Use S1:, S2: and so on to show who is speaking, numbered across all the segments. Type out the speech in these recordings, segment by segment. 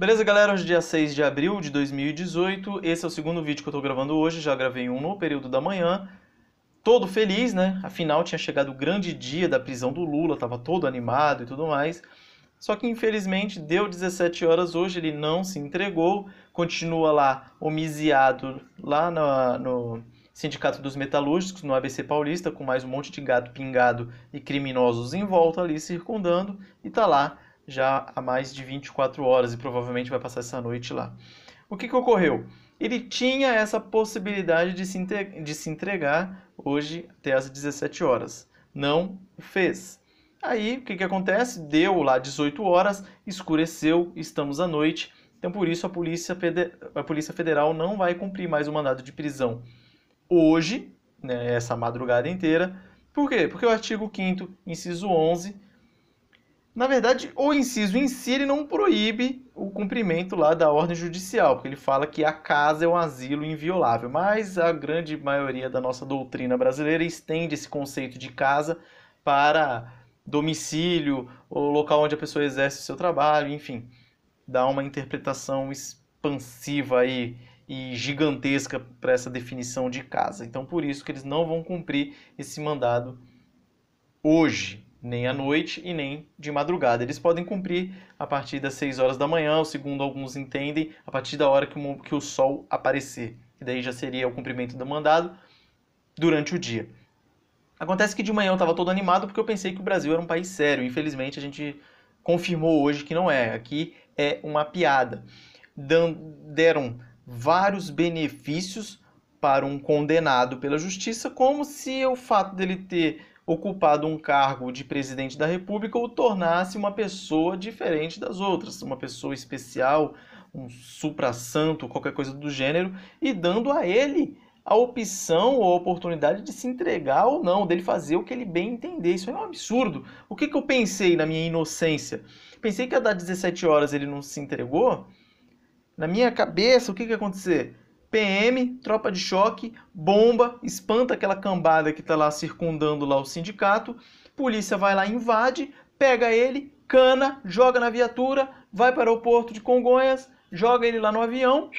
S1: Beleza, galera? Hoje é dia 6 de abril de 2018. Esse é o segundo vídeo que eu tô gravando hoje. Já gravei um no período da manhã. Todo feliz, né? Afinal, tinha chegado o grande dia da prisão do Lula, tava todo animado e tudo mais. Só que infelizmente deu 17 horas hoje, ele não se entregou, continua lá homiziado lá no Sindicato dos Metalúrgicos, no ABC Paulista, com mais um monte de gado pingado e criminosos em volta ali circundando, e tá lá já há mais de 24 horas e provavelmente vai passar essa noite lá. O que, que ocorreu? Ele tinha essa possibilidade de se, de se entregar hoje até às 17 horas. Não fez. Aí o que, que acontece? Deu lá 18 horas, escureceu, estamos à noite. Então por isso a Polícia, a Polícia Federal não vai cumprir mais o mandado de prisão hoje, né, essa madrugada inteira. Por quê? Porque o artigo 5 inciso 11 na verdade, o inciso em si ele não proíbe o cumprimento lá da ordem judicial, porque ele fala que a casa é um asilo inviolável, mas a grande maioria da nossa doutrina brasileira estende esse conceito de casa para domicílio, o local onde a pessoa exerce o seu trabalho, enfim, dá uma interpretação expansiva aí e gigantesca para essa definição de casa. Então, por isso que eles não vão cumprir esse mandado hoje, nem à noite e nem de madrugada. Eles podem cumprir a partir das 6 horas da manhã, ou segundo alguns entendem, a partir da hora que o, que o sol aparecer. E daí já seria o cumprimento do mandado durante o dia. Acontece que de manhã eu estava todo animado porque eu pensei que o Brasil era um país sério. Infelizmente a gente confirmou hoje que não é. Aqui é uma piada. deram vários benefícios para um condenado pela justiça, como se o fato dele ter ocupado um cargo de presidente da República o tornasse uma pessoa diferente das outras, uma pessoa especial, um supra-santo, qualquer coisa do gênero, e dando a ele a opção ou a oportunidade de se entregar ou não, dele fazer o que ele bem entender. Isso é um absurdo. O que, que eu pensei na minha inocência? Pensei que a dar 17 horas ele não se entregou. Na minha cabeça, o que, que ia acontecer? PM, tropa de choque, bomba, espanta aquela cambada que está lá circundando lá o sindicato. Polícia vai lá, invade, pega ele, cana, joga na viatura, vai para o aeroporto de Congonhas, joga ele lá no avião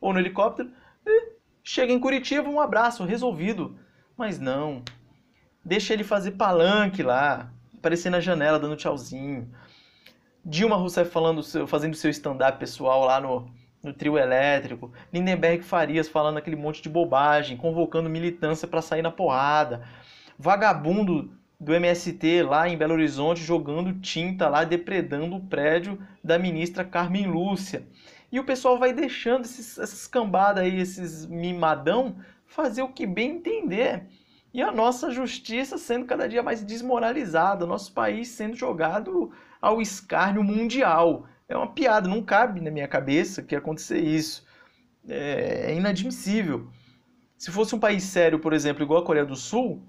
S1: ou no helicóptero. E chega em Curitiba, um abraço, resolvido. Mas não. Deixa ele fazer palanque lá, aparecer na janela dando tchauzinho. Dilma Rousseff falando, fazendo seu stand-up pessoal lá no do trio elétrico, Lindenberg Farias falando aquele monte de bobagem, convocando militância para sair na porrada, vagabundo do MST lá em Belo Horizonte jogando tinta lá, depredando o prédio da ministra Carmen Lúcia. E o pessoal vai deixando esses, essas cambadas aí, esses mimadão, fazer o que bem entender. E a nossa justiça sendo cada dia mais desmoralizada, nosso país sendo jogado ao escárnio mundial é uma piada, não cabe na minha cabeça que acontecer isso. É, é inadmissível. Se fosse um país sério, por exemplo, igual a Coreia do Sul,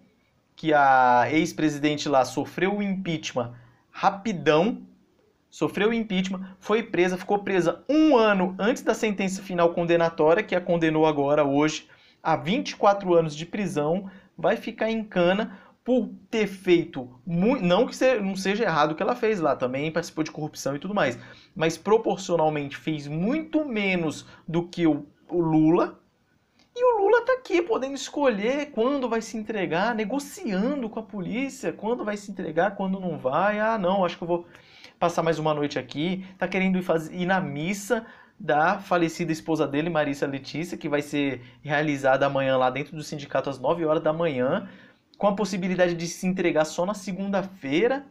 S1: que a ex-presidente lá sofreu o impeachment rapidão, sofreu o impeachment, foi presa, ficou presa um ano antes da sentença final condenatória, que a condenou agora hoje a 24 anos de prisão, vai ficar em cana por ter feito muito, não que não seja errado o que ela fez lá, também participou de corrupção e tudo mais, mas proporcionalmente fez muito menos do que o, o Lula. E o Lula está aqui podendo escolher quando vai se entregar, negociando com a polícia, quando vai se entregar, quando não vai. Ah, não, acho que eu vou passar mais uma noite aqui. Tá querendo ir, fazer, ir na missa da falecida esposa dele, Marissa Letícia, que vai ser realizada amanhã lá dentro do sindicato às 9 horas da manhã com a possibilidade de se entregar só na segunda-feira.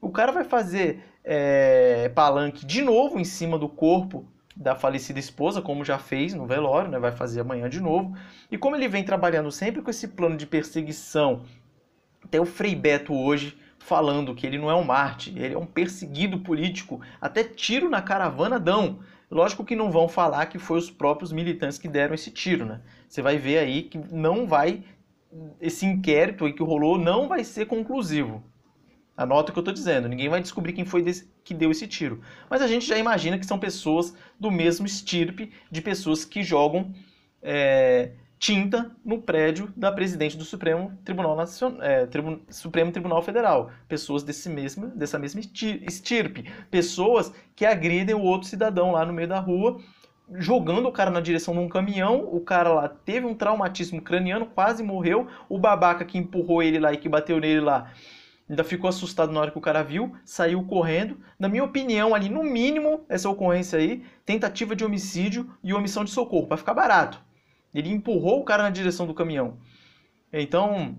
S1: O cara vai fazer é, palanque de novo em cima do corpo da falecida esposa, como já fez no velório, né? vai fazer amanhã de novo. E como ele vem trabalhando sempre com esse plano de perseguição, até o Frei Beto hoje falando que ele não é um mártir, ele é um perseguido político, até tiro na caravana dão. Lógico que não vão falar que foi os próprios militantes que deram esse tiro, né? Você vai ver aí que não vai esse inquérito aí que rolou não vai ser conclusivo. Anota o que eu estou dizendo, ninguém vai descobrir quem foi desse, que deu esse tiro. Mas a gente já imagina que são pessoas do mesmo estirpe de pessoas que jogam é, tinta no prédio da presidente do Supremo Tribunal, É, Tribun... Supremo Tribunal Federal. Pessoas desse mesmo, dessa mesma estirpe. Pessoas que agridem o outro cidadão lá no meio da rua jogando o cara na direção de um caminhão, o cara lá teve um traumatismo craniano, quase morreu, o babaca que empurrou ele lá e que bateu nele lá ainda ficou assustado na hora que o cara viu, saiu correndo. Na minha opinião, ali no mínimo, essa ocorrência aí, tentativa de homicídio e omissão de socorro, para ficar barato. Ele empurrou o cara na direção do caminhão. Então,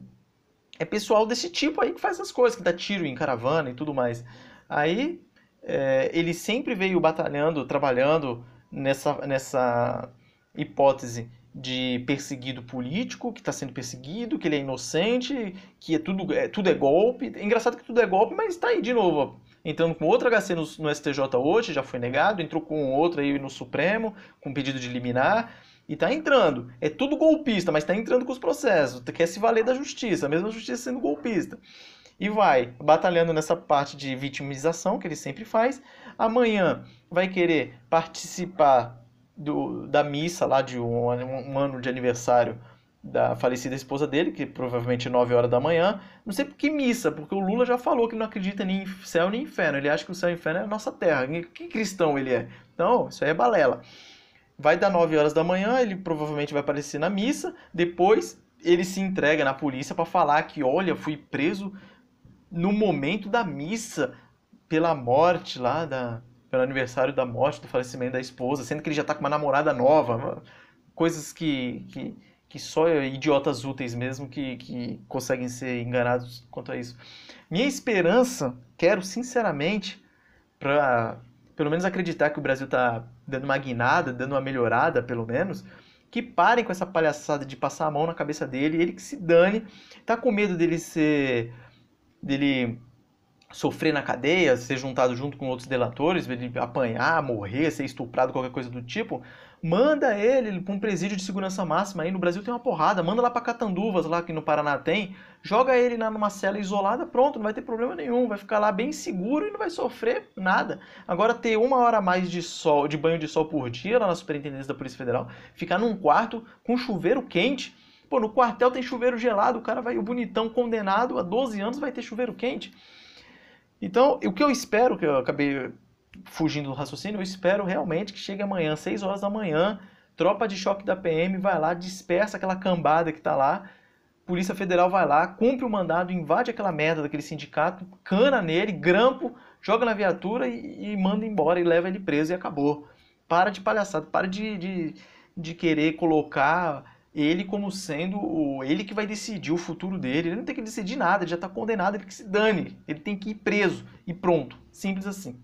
S1: é pessoal desse tipo aí que faz essas coisas, que dá tiro em caravana e tudo mais. Aí, é, ele sempre veio batalhando, trabalhando, nessa, nessa hipótese de perseguido político, que está sendo perseguido, que ele é inocente, que é tudo, é, tudo é golpe. É engraçado que tudo é golpe, mas está aí de novo. Entrando com outra HC no, no, STJ hoje, já foi negado, entrou com outro aí no Supremo, com pedido de liminar, e está entrando. É tudo golpista, mas está entrando com os processos, quer se valer da justiça, mesmo a justiça sendo golpista e vai batalhando nessa parte de vitimização que ele sempre faz. Amanhã vai querer participar do, da missa lá de um, um ano de aniversário da falecida esposa dele, que provavelmente é 9 horas da manhã. Não sei por que missa, porque o Lula já falou que não acredita nem em céu nem em inferno. Ele acha que o céu e o inferno é a nossa terra. Que cristão ele é? Então, isso aí é balela. Vai dar 9 horas da manhã, ele provavelmente vai aparecer na missa. Depois, ele se entrega na polícia para falar que, olha, fui preso no momento da missa pela morte lá, da, pelo aniversário da morte, do falecimento da esposa, sendo que ele já está com uma namorada nova. Coisas que, que, que só idiotas úteis mesmo que, que conseguem ser enganados quanto a isso. Minha esperança, quero sinceramente, para pelo menos acreditar que o Brasil está dando uma guinada, dando uma melhorada, pelo menos, que parem com essa palhaçada de passar a mão na cabeça dele, ele que se dane, tá com medo dele ser dele sofrer na cadeia, ser juntado junto com outros delatores, ele apanhar, morrer, ser estuprado, qualquer coisa do tipo, manda ele para um presídio de segurança máxima aí no Brasil tem uma porrada, manda lá para Catanduvas, lá que no Paraná tem, joga ele lá numa cela isolada, pronto, não vai ter problema nenhum, vai ficar lá bem seguro e não vai sofrer nada. Agora ter uma hora a mais de sol, de banho de sol por dia lá na Superintendência da Polícia Federal, ficar num quarto com chuveiro quente, Pô, no quartel tem chuveiro gelado, o cara vai, o bonitão condenado a 12 anos vai ter chuveiro quente. Então, o que eu espero, que eu acabei fugindo do raciocínio, eu espero realmente que chegue amanhã, 6 horas da manhã, tropa de choque da PM vai lá, dispersa aquela cambada que tá lá, Polícia Federal vai lá, cumpre o mandado, invade aquela merda daquele sindicato, cana nele, grampo, joga na viatura e, e manda embora e leva ele preso e acabou. Para de palhaçada, para de, de, de querer colocar ele como sendo o, ele que vai decidir o futuro dele. Ele não tem que decidir nada, ele já está condenado, ele que se dane. Ele tem que ir preso e pronto. Simples assim.